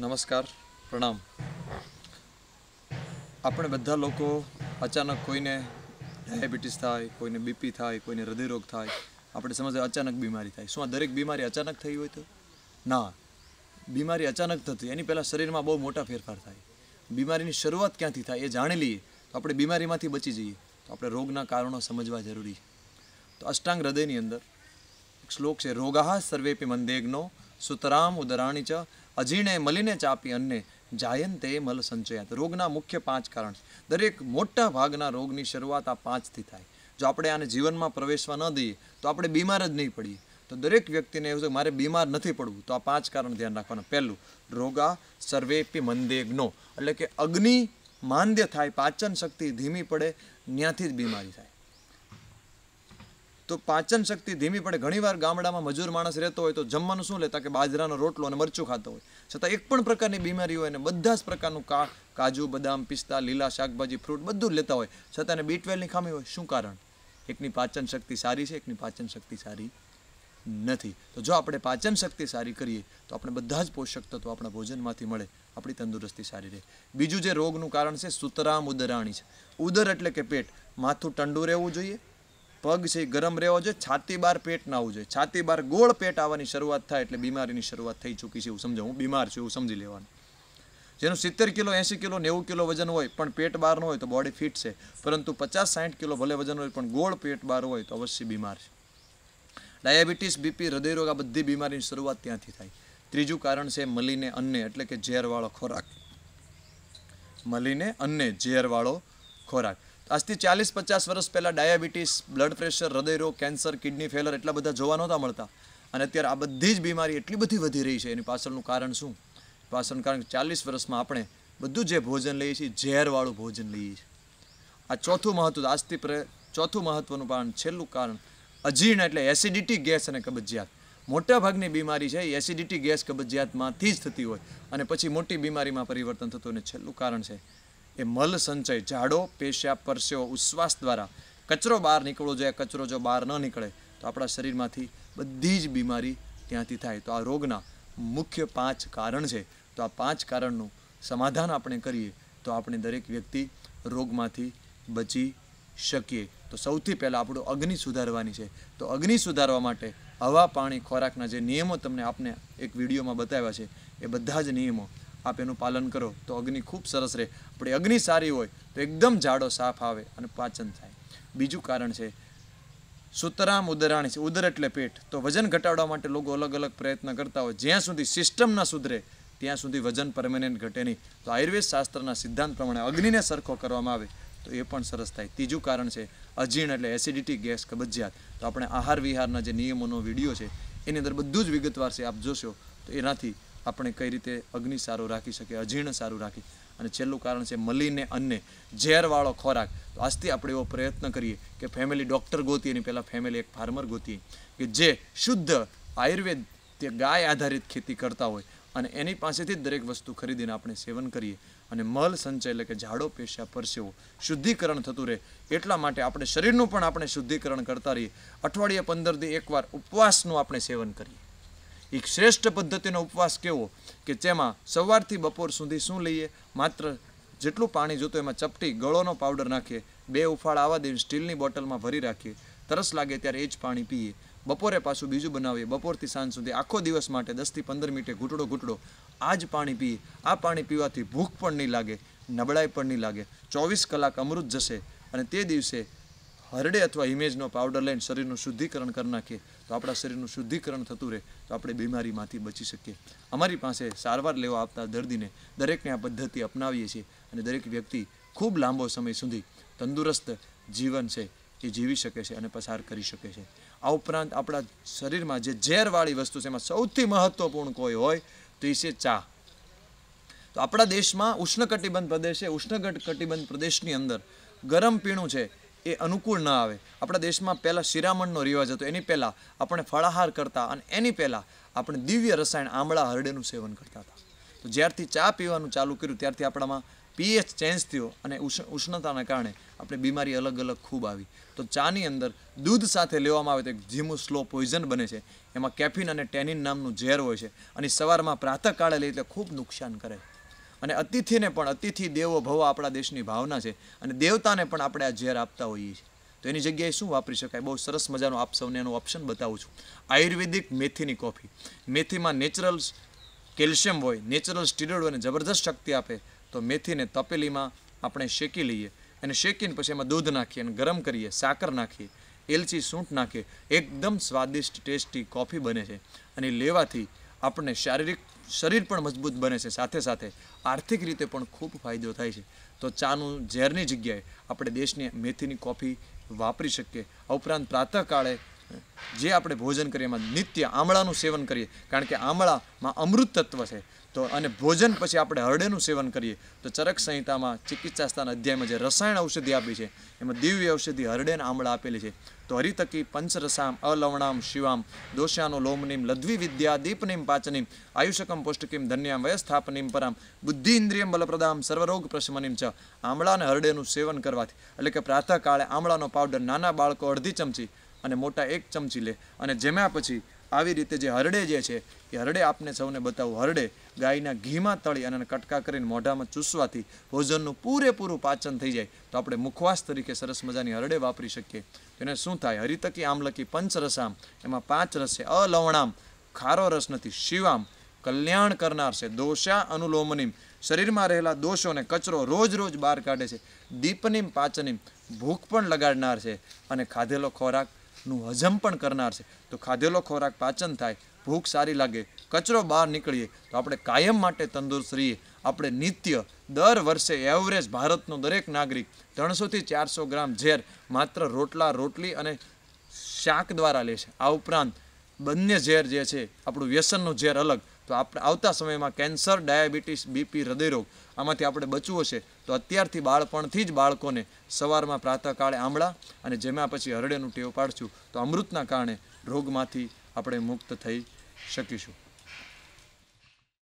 નમસ્કાર પ્રણામ આપણે બધા લોકો અચાનક કોઈને ડાયાબિટીસ થાય કોઈને બીપી થાય કોઈને હૃદયરોગ થાય આપણે સમજે અચાનક બીમારી થાય શું આ દરેક બીમારી અચાનક થઈ હોય તો ના બીમારી અચાનક થતી એની પહેલાં શરીરમાં બહુ મોટા ફેરફાર થાય બીમારીની શરૂઆત ક્યાંથી થાય એ જાણી લઈએ તો આપણે બીમારીમાંથી બચી જઈએ તો આપણે રોગના કારણો સમજવા જરૂરી છે તો અષ્ટાંગ હૃદયની અંદર શ્લોક છે રોગાહ સર્વેપી મંદેગનો સુતરામ ઉદરાણી ચ અજીણે મલીને ચાપી અન્ને જાયંતે મલ સંચયાત રોગના મુખ્ય પાંચ કારણ છે દરેક મોટા ભાગના રોગની શરૂઆત આ પાંચથી થાય જો આપણે આને જીવનમાં પ્રવેશવા ન દઈએ તો આપણે બીમાર જ નહીં પડીએ તો દરેક વ્યક્તિને એવું છે મારે બીમાર નથી પડવું તો આ પાંચ કારણ ધ્યાન રાખવાનું પહેલું રોગા સર્વેપી મંદેગ્નો એટલે કે અગ્નિ માંદ્ય થાય પાચન શક્તિ ધીમી પડે ત્યાંથી જ બીમારી થાય તો પાચન શક્તિ ધીમી પડે ઘણીવાર ગામડામાં મજૂર માણસ રહેતો હોય તો જમવાનું શું લેતા કે બાજરાનો રોટલો અને મરચું ખાતો હોય છતાં એક પણ પ્રકારની બીમારી હોય અને બધા જ પ્રકારનું કા કાજુ બદામ પિસ્તા લીલા શાકભાજી ફ્રૂટ બધું લેતા હોય છતાં એને બી ટ્વેલ્વની ખામી હોય શું કારણ એકની પાચન શક્તિ સારી છે એકની પાચન શક્તિ સારી નથી તો જો આપણે પાચન શક્તિ સારી કરીએ તો આપણે બધા જ પોષક તત્વો આપણા ભોજનમાંથી મળે આપણી તંદુરસ્તી સારી રહે બીજું જે રોગનું કારણ છે સુતરામ ઉદરાણી છે ઉદર એટલે કે પેટ માથું ઠંડુ રહેવું જોઈએ પગ છે ગરમ રહેવો જોઈએ છાતી બહાર પેટ ના આવવું જોઈએ છાતી બહાર ગોળ પેટ આવવાની શરૂઆત થાય એટલે બીમારીની શરૂઆત થઈ ચૂકી છે એવું સમજો હું બીમાર છું એવું સમજી લેવાનું જેનું સિત્તેર કિલો એંસી કિલો નેવું કિલો વજન હોય પણ પેટ બહાર ન હોય તો બોડી ફિટ છે પરંતુ પચાસ સાઠ કિલો ભલે વજન હોય પણ ગોળ પેટ બહાર હોય તો અવશ્ય બીમાર છે ડાયાબિટીસ બીપી હૃદયરોગ આ બધી બીમારીની શરૂઆત ત્યાંથી થાય ત્રીજું કારણ છે મલીને અન્ને એટલે કે ઝેરવાળો ખોરાક મલીને અન્ને ઝેરવાળો ખોરાક આજથી ચાલીસ પચાસ વર્ષ પહેલાં ડાયાબિટીસ બ્લડ પ્રેશર હૃદયરોગ કેન્સર કિડની ફેલર એટલા બધા જોવા નહોતા મળતા અને અત્યારે આ બધી જ બીમારી એટલી બધી વધી રહી છે એની પાછળનું કારણ શું પાછળનું કારણ ચાલીસ વર્ષમાં આપણે બધું જે ભોજન લઈએ છીએ ઝેરવાળું ભોજન લઈએ છીએ આ ચોથું મહત્વ આજથી ચોથું મહત્ત્વનું કારણ છેલ્લું કારણ અજીર્ણ એટલે એસિડિટી ગેસ અને કબજિયાત મોટાભાગની બીમારી છે એસિડિટી ગેસ કબજિયાતમાંથી જ થતી હોય અને પછી મોટી બીમારીમાં પરિવર્તન થતું અને છેલ્લું કારણ છે એ મલ સંચય ઝાડો પેશ્યા પરસેવો ઉશ્વાસ દ્વારા કચરો બહાર નીકળવો જોઈએ કચરો જો બહાર ન નીકળે તો આપણા શરીરમાંથી બધી જ બીમારી ત્યાંથી થાય તો આ રોગના મુખ્ય પાંચ કારણ છે તો આ પાંચ કારણનું સમાધાન આપણે કરીએ તો આપણે દરેક વ્યક્તિ રોગમાંથી બચી શકીએ તો સૌથી પહેલાં આપણું અગ્નિ સુધારવાની છે તો અગ્નિ સુધારવા માટે હવા પાણી ખોરાકના જે નિયમો તમને આપને એક વિડીયોમાં બતાવ્યા છે એ બધા જ નિયમો આપ એનું પાલન કરો તો અગ્નિ ખૂબ સરસ રહે આપણે અગ્નિ સારી હોય તો એકદમ જાડો સાફ આવે અને પાચન થાય બીજું કારણ છે સુતરામ ઉદરાણ છે ઉદર એટલે પેટ તો વજન ઘટાડવા માટે લોકો અલગ અલગ પ્રયત્ન કરતા હોય જ્યાં સુધી સિસ્ટમ ન સુધરે ત્યાં સુધી વજન પરમેનન્ટ ઘટે નહીં તો આયુર્વેદ શાસ્ત્રના સિદ્ધાંત પ્રમાણે અગ્નિને સરખો કરવામાં આવે તો એ પણ સરસ થાય ત્રીજું કારણ છે અજીર્ણ એટલે એસિડિટી ગેસ કબજિયાત તો આપણે આહાર વિહારના જે નિયમોનો વિડીયો છે એની અંદર બધું જ વિગતવાર છે આપ જોશો તો એનાથી આપણે કઈ રીતે અગ્નિ સારું રાખી શકીએ અજીર્ણ સારું રાખી અને છેલ્લું કારણ છે મલીને અન્ને ઝેરવાળો ખોરાક તો આજથી આપણે એવો પ્રયત્ન કરીએ કે ફેમિલી ડૉક્ટર ગોતીએ એની પહેલાં ફેમિલી એક ફાર્મર ગોતીએ કે જે શુદ્ધ આયુર્વેદ તે ગાય આધારિત ખેતી કરતા હોય અને એની પાસેથી જ દરેક વસ્તુ ખરીદીને આપણે સેવન કરીએ અને મલ સંચય એટલે કે ઝાડો પેશા પરસેવો શુદ્ધિકરણ થતું રહે એટલા માટે આપણે શરીરનું પણ આપણે શુદ્ધિકરણ કરતા રહીએ અઠવાડિયે પંદરથી એકવાર ઉપવાસનું આપણે સેવન કરીએ એક શ્રેષ્ઠ પદ્ધતિનો ઉપવાસ કેવો કે જેમાં સવારથી બપોર સુધી શું લઈએ માત્ર જેટલું પાણી જોતું એમાં ચપટી ગળોનો પાવડર નાખીએ બે ઉફાળ આવા દેવી સ્ટીલની બોટલમાં ભરી રાખીએ તરસ લાગે ત્યારે એ જ પાણી પીએ બપોરે પાછું બીજું બનાવીએ બપોરથી સાંજ સુધી આખો દિવસ માટે દસથી પંદર મિનિટે ઘૂંટડો ઘૂંટડો આ જ પાણી પીએ આ પાણી પીવાથી ભૂખ પણ નહીં લાગે નબળાઈ પણ નહીં લાગે ચોવીસ કલાક અમૃત જશે અને તે દિવસે હરડે અથવા ઇમેજનો પાવડર લઈને શરીરનું શુદ્ધિકરણ કરી નાખીએ તો આપણા શરીરનું શુદ્ધિકરણ થતું રહે તો આપણે બીમારીમાંથી બચી શકીએ અમારી પાસે સારવાર લેવા આપતા દર્દીને દરેકને આ પદ્ધતિ અપનાવીએ છીએ અને દરેક વ્યક્તિ ખૂબ લાંબો સમય સુધી તંદુરસ્ત જીવન છે એ જીવી શકે છે અને પસાર કરી શકે છે આ ઉપરાંત આપણા શરીરમાં જે ઝેરવાળી વસ્તુ છે એમાં સૌથી મહત્ત્વપૂર્ણ કોઈ હોય તો એ છે ચા તો આપણા દેશમાં ઉષ્ણકટિબંધ પ્રદેશ છે ઉષ્ણકટ કટિબંધ પ્રદેશની અંદર ગરમ પીણું છે એ અનુકૂળ ન આવે આપણા દેશમાં પહેલાં શિરામણનો રિવાજ હતો એની પહેલાં આપણે ફળાહાર કરતા અને એની પહેલાં આપણે દિવ્ય રસાયણ આમળા હરડેનું સેવન કરતા હતા તો જ્યારથી ચા પીવાનું ચાલુ કર્યું ત્યારથી આપણામાં પીએચ ચેન્જ થયો અને ઉષ્ણતાના કારણે આપણે બીમારી અલગ અલગ ખૂબ આવી તો ચાની અંદર દૂધ સાથે લેવામાં આવે તો એક ધીમું સ્લો પોઈઝન બને છે એમાં કેફિન અને ટેનિન નામનું ઝેર હોય છે અને સવારમાં પ્રાતઃકાળે લઈ એટલે ખૂબ નુકસાન કરે છે અને અતિથિને પણ અતિથિ દેવો ભવ આપણા દેશની ભાવના છે અને દેવતાને પણ આપણે આ ઝેર આપતા હોઈએ છીએ તો એની જગ્યાએ શું વાપરી શકાય બહુ સરસ મજાનો આપ સૌને એનો ઓપ્શન બતાવું છું આયુર્વેદિક મેથીની કોફી મેથીમાં નેચરલ કેલ્શિયમ હોય નેચરલ સ્ટીરોઇડ હોય જબરદસ્ત શક્તિ આપે તો મેથીને તપેલીમાં આપણે શેકી લઈએ અને શેકીને પછી એમાં દૂધ નાખીએ અને ગરમ કરીએ સાકર નાખીએ એલચી સૂંઠ નાખીએ એકદમ સ્વાદિષ્ટ ટેસ્ટી કોફી બને છે અને લેવાથી આપણને શારીરિક શરીર પણ મજબૂત બને છે સાથે સાથે આર્થિક રીતે પણ ખૂબ ફાયદો થાય છે તો ચાનું ઝેરની જગ્યાએ આપણે દેશની મેથીની કોફી વાપરી શકીએ આ ઉપરાંત પ્રાતઃકાળે જે આપણે ભોજન કરીએ એમાં નિત્ય આમળાનું સેવન કરીએ કારણ કે આમળામાં અમૃત તત્વ છે તો અને ભોજન પછી આપણે હરડેનું સેવન કરીએ તો ચરક સંહિતામાં ચિકિત્સાસ્થાન અધ્યાયમાં જે રસાયણ ઔષધિ આપી છે એમાં દિવ્ય ઔષધિ હરડે આમળા આપેલી છે તો હરિતકી પંચરસામ અલવણામ શિવામ દોષાનો લોમનીમ લદ્વી વિદ્યા દીપનિમ પાચનીમ આયુષકમ પુષ્ટકીમ ધન્યામ વયસ્થાપનીમ પરામ બુદ્ધિ ઇન્દ્રિયમ બલપ્રદામ સર્વરોગ પ્રશમનીમ ચ આમળા અને હરડેનું સેવન કરવાથી એટલે કે પ્રાતઃકાળે આમળાનો પાવડર નાના બાળકો અડધી ચમચી અને મોટા એક ચમચી લે અને જમ્યા પછી આવી રીતે જે હરડે જે છે એ હરડે આપને સૌને બતાવું હરડે ગાયના ઘીમાં તળી અને કટકા કરીને મોઢામાં ચૂસવાથી ભોજનનું પૂરેપૂરું પાચન થઈ જાય તો આપણે મુખવાસ તરીકે સરસ મજાની હરડે વાપરી શકીએ એને શું થાય હરિતકી આમલકી પંચરસામ એમાં પાંચ રસ છે અલવણામ ખારો રસ નથી શિવામ કલ્યાણ કરનાર છે દોષા અનુલોમનીમ શરીરમાં રહેલા દોષોને કચરો રોજ રોજ બહાર કાઢે છે દીપનીમ પાચનીમ ભૂખ પણ લગાડનાર છે અને ખાધેલો ખોરાક નું હજમ પણ કરનાર છે તો ખાધેલો ખોરાક પાચન થાય ભૂખ સારી લાગે કચરો બહાર નીકળીએ તો આપણે કાયમ માટે તંદુરસ્ત રહીએ આપણે નિત્ય દર વર્ષે એવરેજ ભારતનો દરેક નાગરિક ત્રણસોથી ચારસો ગ્રામ ઝેર માત્ર રોટલા રોટલી અને શાક દ્વારા લે છે આ ઉપરાંત બંને ઝેર જે છે આપણું વ્યસનનું ઝેર અલગ તો આપણે આવતા સમયમાં કેન્સર ડાયાબિટીસ બીપી હૃદયરોગ આમાંથી આપણે બચવું છે તો અત્યારથી બાળપણથી જ બાળકોને સવારમાં પ્રાતઃકાળે આમળા અને જેમાં પછી હરડેનું ટેવ પાડશું તો અમૃતના કારણે રોગમાંથી આપણે મુક્ત થઈ શકીશું